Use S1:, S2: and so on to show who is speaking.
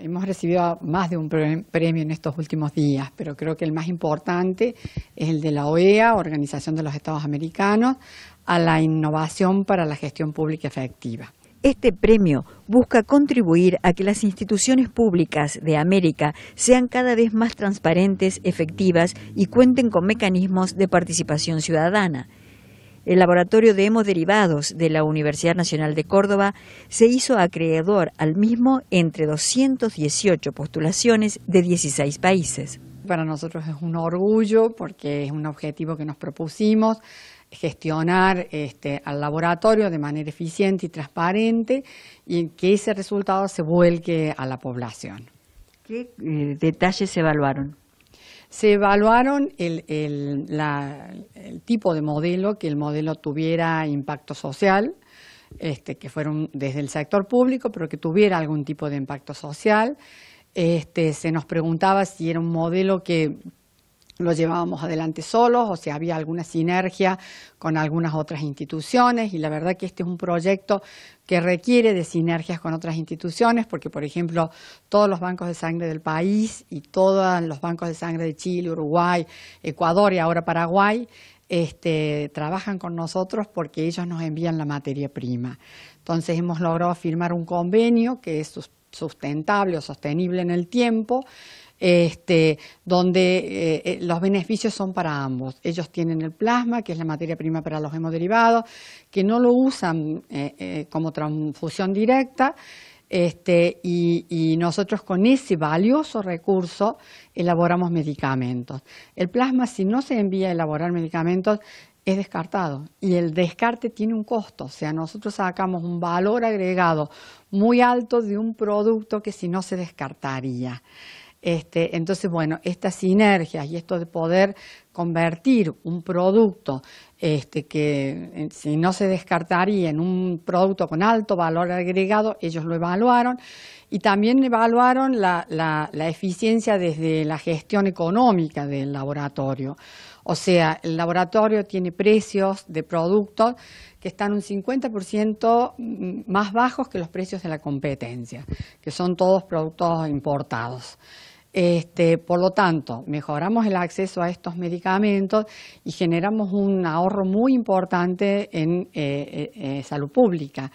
S1: hemos recibido más de un premio en estos últimos días, pero creo que el más importante es el de la OEA, Organización de los Estados Americanos, a la innovación
S2: para la gestión pública efectiva. Este premio busca contribuir a que las instituciones públicas de América sean cada vez más transparentes, efectivas y cuenten con mecanismos de participación ciudadana el Laboratorio de Derivados de la Universidad Nacional de Córdoba se hizo acreedor al mismo entre 218 postulaciones de 16 países. Para nosotros es un orgullo
S1: porque es un objetivo que nos propusimos gestionar este, al laboratorio de manera eficiente y transparente y que ese resultado se vuelque a la población. ¿Qué eh, detalles se evaluaron? Se evaluaron el, tipo de modelo, que el modelo tuviera impacto social, este, que fueron desde el sector público, pero que tuviera algún tipo de impacto social. Este, se nos preguntaba si era un modelo que lo llevábamos adelante solos o si había alguna sinergia con algunas otras instituciones y la verdad que este es un proyecto que requiere de sinergias con otras instituciones porque, por ejemplo, todos los bancos de sangre del país y todos los bancos de sangre de Chile, Uruguay, Ecuador y ahora Paraguay este, trabajan con nosotros porque ellos nos envían la materia prima. Entonces hemos logrado firmar un convenio que es sustentable o sostenible en el tiempo este, donde eh, eh, los beneficios son para ambos. Ellos tienen el plasma, que es la materia prima para los hemoderivados, que no lo usan eh, como transfusión directa, este, y, nosotros con ese valioso recurso elaboramos medicamentos. El plasma, si no se envía a elaborar medicamentos, es descartado y el descarte tiene un costo, o sea, nosotros sacamos un valor agregado muy alto de un producto que si no se descartaría. Este, entonces, bueno, estas sinergias y esto de poder convertir un producto este, que eh, si no se descartaría en un producto con alto valor agregado, ellos lo evaluaron y también evaluaron la eficiencia desde la gestión económica del laboratorio. O sea, el laboratorio tiene precios de productos que están un 50% más bajos que los precios de la competencia, que son todos productos importados. Este, por lo tanto, mejoramos el acceso a estos medicamentos y generamos un ahorro muy importante en eh, eh, eh, salud pública.